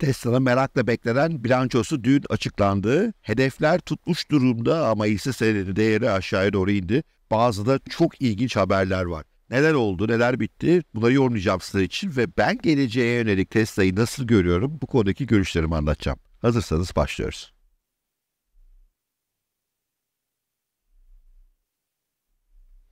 Tesla'nın merakla beklenen bilançosu dün açıklandı. Hedefler tutmuş durumda ama hisse senedi değeri aşağıya doğru indi. Bazı da çok ilginç haberler var. Neler oldu, neler bitti bunları yorumlayacağım sizler için ve ben geleceğe yönelik Tesla'yı nasıl görüyorum bu konudaki görüşlerimi anlatacağım. Hazırsanız başlıyoruz.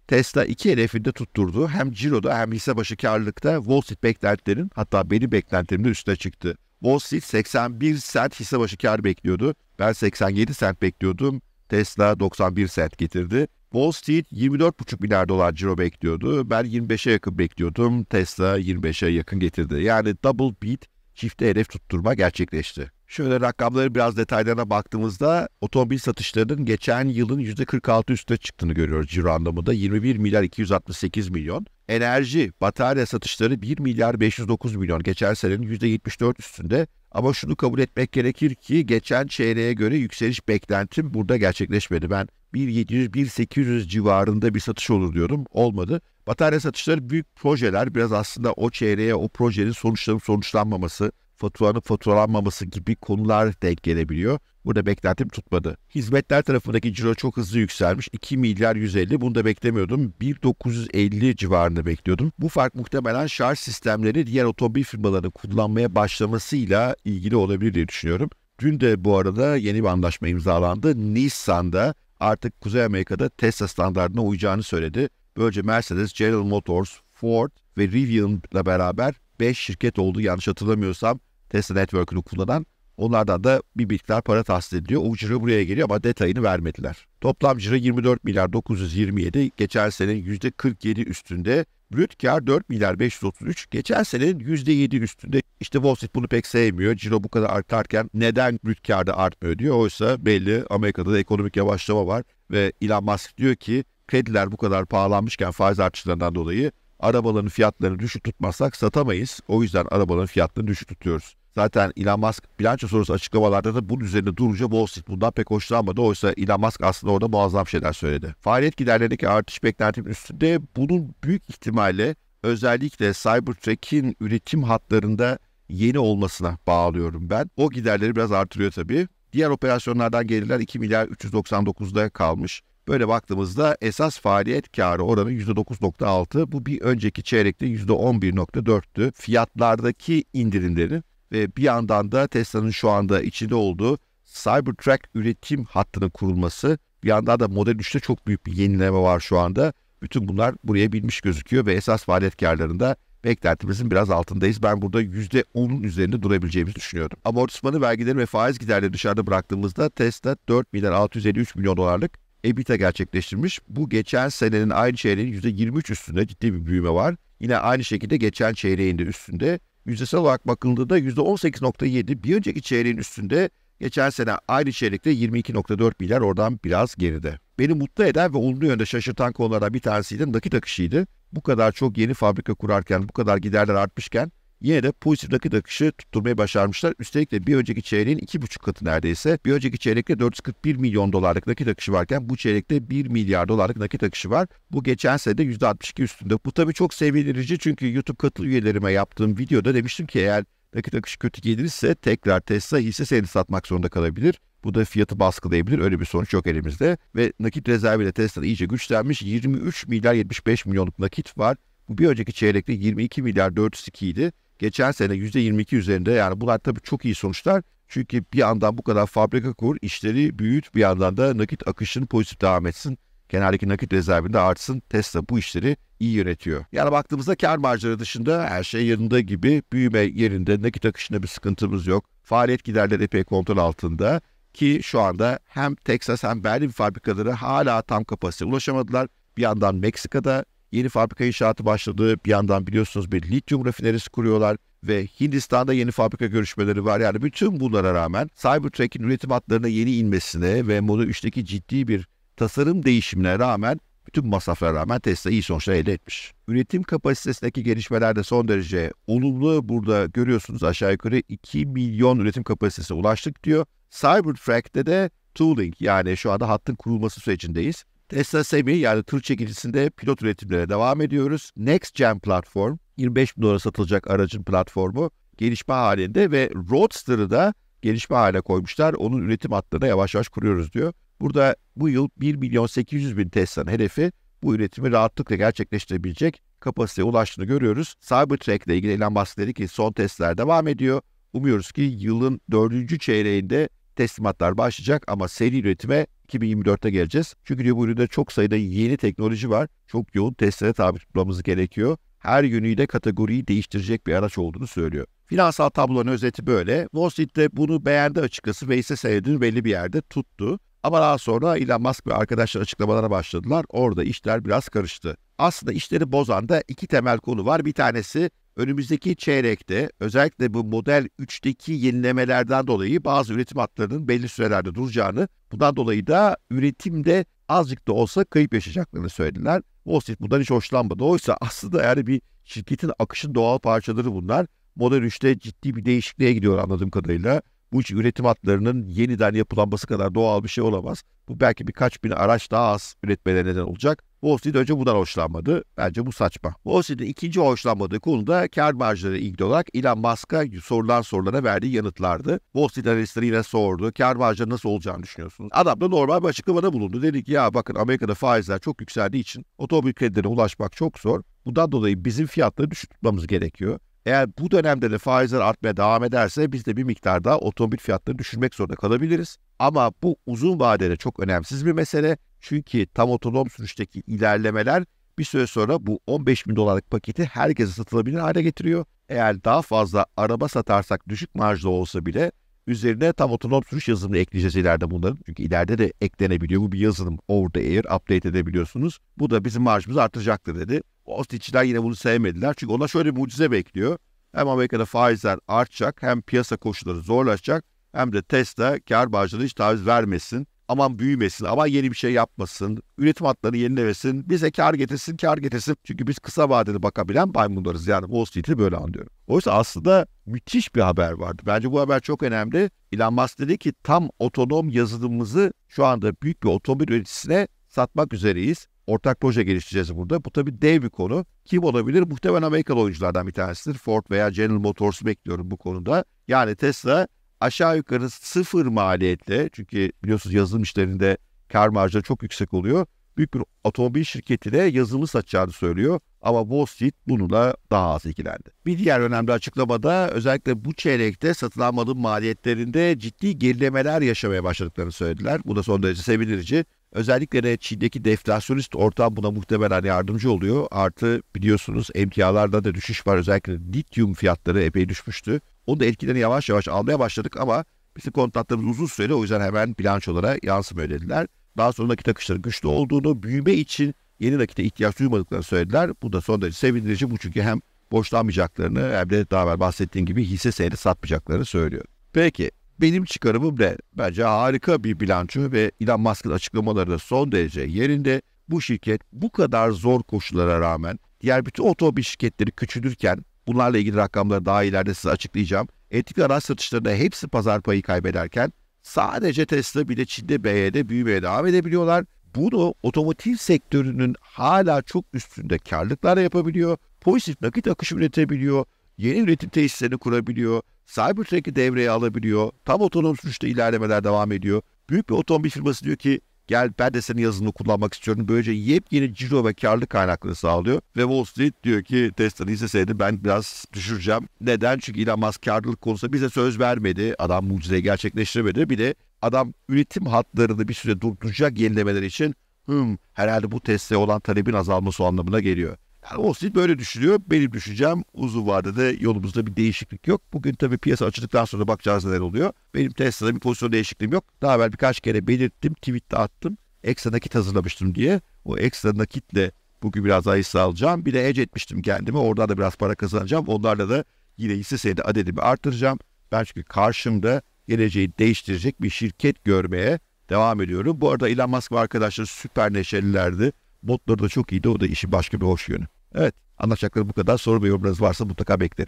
Tesla iki hedefinde tutturdu. Hem ciroda hem hisse başı karlılıkta Wall Street beklentilerin hatta benim beklentimde üstüne çıktı. Wall Street 81 sent hisse başı kar bekliyordu. Ben 87 sent bekliyordum. Tesla 91 sent getirdi. Wall Street 24,5 milyar dolar ciro bekliyordu. Ben 25'e yakın bekliyordum. Tesla 25'e yakın getirdi. Yani double beat çifte hedef tutturma gerçekleşti. Şöyle rakamları biraz detaylarına baktığımızda otomobil satışlarının geçen yılın %46 üstüne çıktığını görüyoruz ciro anlamında 21 milyar 268 milyon. Enerji, batarya satışları 1 milyar 509 milyon geçen senenin %74 üstünde. Ama şunu kabul etmek gerekir ki geçen çeyreğe göre yükseliş beklentim burada gerçekleşmedi. Ben 1.700-1.800 civarında bir satış olur diyordum. Olmadı. Batarya satışları büyük projeler biraz aslında o çeyreğe o projenin sonuçlarının sonuçlanmaması faturanın faturalanmaması gibi konular denk gelebiliyor. Burada beklentim tutmadı. Hizmetler tarafındaki ciro çok hızlı yükselmiş. 2 milyar 150 bunu da beklemiyordum. 1950 civarında bekliyordum. Bu fark muhtemelen şarj sistemleri diğer otomobil firmalarının kullanmaya başlamasıyla ilgili olabilir diye düşünüyorum. Dün de bu arada yeni bir anlaşma imzalandı. Nissan'da artık Kuzey Amerika'da Tesla standartına uyacağını söyledi. Böylece Mercedes, General Motors, Ford ve Rivian'la beraber 5 şirket oldu yanlış hatırlamıyorsam. Tesla Network'ünü kullanan onlardan da bir miktar para tahsil ediliyor. O ciro buraya geliyor ama detayını vermediler. Toplam ciro 24 milyar 927, geçen senenin %47 üstünde. Brüt kar 4 milyar 533, geçen senenin %7 üstünde. İşte Wall Street bunu pek sevmiyor. Ciro bu kadar artarken neden brüt kar da artmıyor diyor. Oysa belli Amerika'da da ekonomik yavaşlama var ve Elon Musk diyor ki krediler bu kadar pahalanmışken faiz artışlarından dolayı arabaların fiyatlarını düşük tutmazsak satamayız. O yüzden arabaların fiyatlarını düşük tutuyoruz. Zaten Elon Musk bilanço sonrası açıklamalarda da bunun üzerine durunca Wall Street bundan pek hoşlanmadı. Oysa Elon Musk aslında orada muazzam şeyler söyledi. Faaliyet giderlerindeki artış beklentimin üstünde bunun büyük ihtimalle özellikle Cybertruck'in üretim hatlarında yeni olmasına bağlıyorum ben. O giderleri biraz artırıyor tabii. Diğer operasyonlardan gelirler 2 milyar 399'da kalmış. Böyle baktığımızda esas faaliyet karı oranı %9.6. Bu bir önceki çeyrekte %11.4'tü. Fiyatlardaki indirimlerin ve bir yandan da Tesla'nın şu anda içinde olduğu Cybertruck üretim hattının kurulması bir yandan da Model 3'te çok büyük bir yenileme var şu anda. Bütün bunlar buraya binmiş gözüküyor ve esas faaliyetkarlarında beklentimizin biraz altındayız. Ben burada %10'un üzerinde durabileceğimizi düşünüyorum. Amortismanı, vergileri ve faiz giderleri dışarıda bıraktığımızda Tesla 4 milyar 653 milyon dolarlık EBITDA gerçekleştirmiş. Bu geçen senenin aynı çeyreğinin %23 üstünde ciddi bir büyüme var. Yine aynı şekilde geçen çeyreğinde üstünde Yüzdesel olarak bakıldığında %18.7 bir önceki çeyreğin üstünde Geçen sene aynı çeyrekte 22.4 milyar oradan biraz geride. Beni mutlu eden ve olumlu yönde şaşırtan konulardan bir tanesi de nakit akışıydı. Bu kadar çok yeni fabrika kurarken, bu kadar giderler artmışken yine de pozitif nakit akışı tutturmayı başarmışlar. Üstelik de bir önceki çeyreğin 2,5 katı neredeyse. Bir önceki çeyrekte 441 milyon dolarlık nakit akışı varken bu çeyrekte 1 milyar dolarlık nakit akışı var. Bu geçen sene de %62 üstünde. Bu tabii çok sevindirici çünkü YouTube katıl üyelerime yaptığım videoda demiştim ki eğer nakit akışı kötü gelirse tekrar Tesla hisse senedi satmak zorunda kalabilir. Bu da fiyatı baskılayabilir. Öyle bir sonuç yok elimizde. Ve nakit rezervi de Tesla iyice güçlenmiş. 23 milyar 75 milyonluk nakit var. Bu bir önceki çeyrekte 22 milyar 402 idi geçen sene %22 üzerinde yani bunlar tabii çok iyi sonuçlar. Çünkü bir yandan bu kadar fabrika kur, işleri büyüt, bir yandan da nakit akışını pozitif devam etsin. Kenardaki nakit rezervinde artsın. Tesla bu işleri iyi yönetiyor. Yani baktığımızda kar marjları dışında her şey yanında gibi büyüme yerinde nakit akışında bir sıkıntımız yok. Faaliyet giderleri epey kontrol altında ki şu anda hem Texas hem Berlin fabrikaları hala tam kapasiteye ulaşamadılar. Bir yandan Meksika'da Yeni fabrika inşaatı başladı. Bir yandan biliyorsunuz bir lityum rafinerisi kuruyorlar ve Hindistan'da yeni fabrika görüşmeleri var. Yani bütün bunlara rağmen Cybertruck'in üretim hatlarına yeni inmesine ve Model 3'teki ciddi bir tasarım değişimine rağmen bütün masraflara rağmen Tesla iyi sonuçlar elde etmiş. Üretim kapasitesindeki gelişmeler de son derece olumlu. Burada görüyorsunuz aşağı yukarı 2 milyon üretim kapasitesine ulaştık diyor. Cybertruck'te de tooling yani şu anda hattın kurulması sürecindeyiz. Tesla Semi yani tır çekicisinde pilot üretimlere devam ediyoruz. Next Gen platform 25 bin dolara satılacak aracın platformu gelişme halinde ve Roadster'ı da gelişme hale koymuşlar. Onun üretim hattını yavaş yavaş kuruyoruz diyor. Burada bu yıl 1 milyon 800 bin Tesla'nın hedefi bu üretimi rahatlıkla gerçekleştirebilecek kapasiteye ulaştığını görüyoruz. Cybertruck ile ilgili Elon Musk dedi ki son testler devam ediyor. Umuyoruz ki yılın dördüncü çeyreğinde teslimatlar başlayacak ama seri üretime 2024'te geleceğiz. Çünkü bu üründe çok sayıda yeni teknoloji var. Çok yoğun testlere tabi tutmamız gerekiyor. Her yönüyle kategoriyi değiştirecek bir araç olduğunu söylüyor. Finansal tablonun özeti böyle. Wall Street'te bunu beğendi açıkçası ve ise senedini belli bir yerde tuttu. Ama daha sonra Elon Musk ve arkadaşlar açıklamalara başladılar. Orada işler biraz karıştı. Aslında işleri bozan da iki temel konu var. Bir tanesi Önümüzdeki çeyrekte özellikle bu model 3'teki yenilemelerden dolayı bazı üretim hatlarının belli sürelerde duracağını, bundan dolayı da üretimde azıcık da olsa kayıp yaşayacaklarını söylediler. Wall Street bundan hiç hoşlanmadı. Oysa aslında yani bir şirketin akışın doğal parçaları bunlar. Model 3'te ciddi bir değişikliğe gidiyor anladığım kadarıyla. Bu iş üretim hatlarının yeniden yapılanması kadar doğal bir şey olamaz. Bu belki birkaç bin araç daha az üretmeye neden olacak. Wall Street önce bundan hoşlanmadı. Bence bu saçma. Wall Street'in ikinci hoşlanmadığı konu da kar marjları ilgili olarak Elon Musk'a sorulan sorulara verdiği yanıtlardı. Wall Street analistleri yine sordu. Kar marjları nasıl olacağını düşünüyorsunuz? Adam da normal bir açıklamada bulundu. Dedi ki ya bakın Amerika'da faizler çok yükseldiği için otomobil kredilerine ulaşmak çok zor. Bundan dolayı bizim fiyatları düşük tutmamız gerekiyor. Eğer bu dönemde de faizler artmaya devam ederse biz de bir miktar daha otomobil fiyatlarını düşürmek zorunda kalabiliriz. Ama bu uzun vadede çok önemsiz bir mesele. Çünkü tam otonom sürüşteki ilerlemeler bir süre sonra bu 15 bin dolarlık paketi herkese satılabilir hale getiriyor. Eğer daha fazla araba satarsak düşük marjda olsa bile üzerine tam otonom sürüş yazılımını ekleyeceğiz ileride bunların. Çünkü ileride de eklenebiliyor. Bu bir yazılım. Orada eğer update edebiliyorsunuz. Bu da bizim marjımızı artıracaktır dedi. Boğaziçi'den yine bunu sevmediler. Çünkü ona şöyle bir mucize bekliyor. Hem Amerika'da faizler artacak hem piyasa koşulları zorlaşacak hem de Tesla kar marjına hiç taviz vermesin. Aman büyümesin, aman yeni bir şey yapmasın, üretim hatlarını yenilemesin, bize kar getirsin, kar getirsin. Çünkü biz kısa vadede bakabilen maymunlarız yani Wall Street'i böyle anlıyorum. Oysa aslında müthiş bir haber vardı. Bence bu haber çok önemli. Elon Musk dedi ki tam otonom yazılımımızı şu anda büyük bir otomobil üreticisine satmak üzereyiz ortak proje geliştireceğiz burada. Bu tabii dev bir konu. Kim olabilir? Muhtemelen Amerikalı oyunculardan bir tanesidir. Ford veya General Motors'u bekliyorum bu konuda. Yani Tesla aşağı yukarı sıfır maliyetle çünkü biliyorsunuz yazılım işlerinde kar marjları çok yüksek oluyor. Büyük bir otomobil şirketine yazılımı satacağını söylüyor ama Wall Street bununla daha az ilgilendi. Bir diğer önemli açıklamada özellikle bu çeyrekte satılan malın maliyetlerinde ciddi gerilemeler yaşamaya başladıklarını söylediler. Bu da son derece sevindirici. Özellikle de Çin'deki deflasyonist ortam buna muhtemelen yardımcı oluyor. Artı biliyorsunuz emtialarda da düşüş var. Özellikle lityum fiyatları epey düşmüştü. Onun da etkilerini yavaş yavaş almaya başladık ama bizim kontratlarımız uzun süreli o yüzden hemen bilançolara yansımıyor dediler. Daha sonra nakit akışları güçlü olduğunu, büyüme için yeni nakite ihtiyaç duymadıklarını söylediler. Bu da son derece sevindirici. Bu çünkü hem borçlanmayacaklarını hem de daha evvel bahsettiğim gibi hisse senedi satmayacaklarını söylüyor. Peki benim çıkarımım ne? Bence harika bir bilanço ve Elon Musk'ın açıklamaları da son derece yerinde. Bu şirket bu kadar zor koşullara rağmen diğer bütün otomobil şirketleri küçülürken bunlarla ilgili rakamları daha ileride size açıklayacağım. etik araç satışlarında hepsi pazar payı kaybederken sadece Tesla bile Çin'de BYD büyümeye devam edebiliyorlar. Bunu otomotiv sektörünün hala çok üstünde karlıklarla yapabiliyor. Pozitif nakit akışı üretebiliyor yeni üretim tesislerini kurabiliyor. Cybertruck'ı devreye alabiliyor. Tam otonom sürüşte ilerlemeler devam ediyor. Büyük bir otomobil firması diyor ki gel ben de senin yazılımını kullanmak istiyorum. Böylece yepyeni ciro ve karlı kaynakları sağlıyor. Ve Wall Street diyor ki Tesla'nın hissesini ben biraz düşüreceğim. Neden? Çünkü Elon Musk karlılık konusunda bize söz vermedi. Adam mucizeyi gerçekleştiremedi. Bir de adam üretim hatlarını bir süre durduracak yenilemeler için hmm, herhalde bu Tesla olan talebin azalması o anlamına geliyor. Yani Wall Street böyle düşünüyor. Benim düşüncem uzun vadede yolumuzda bir değişiklik yok. Bugün tabii piyasa açıldıktan sonra bakacağız neler oluyor. Benim Tesla'da bir pozisyon değişikliğim yok. Daha evvel birkaç kere belirttim, tweette attım. Ekstra nakit hazırlamıştım diye. O ekstra nakitle bugün biraz daha hisse alacağım. Bir de edge etmiştim kendimi. orada da biraz para kazanacağım. Onlarla da yine hisse senedi adedimi artıracağım. Ben çünkü karşımda geleceği değiştirecek bir şirket görmeye devam ediyorum. Bu arada Elon Musk ve arkadaşları süper neşelilerdi. Botları da çok iyiydi. O da işi başka bir hoş yönü. Evet anlaşacakları bu kadar. Soru ve yorumlarınız varsa mutlaka beklerim.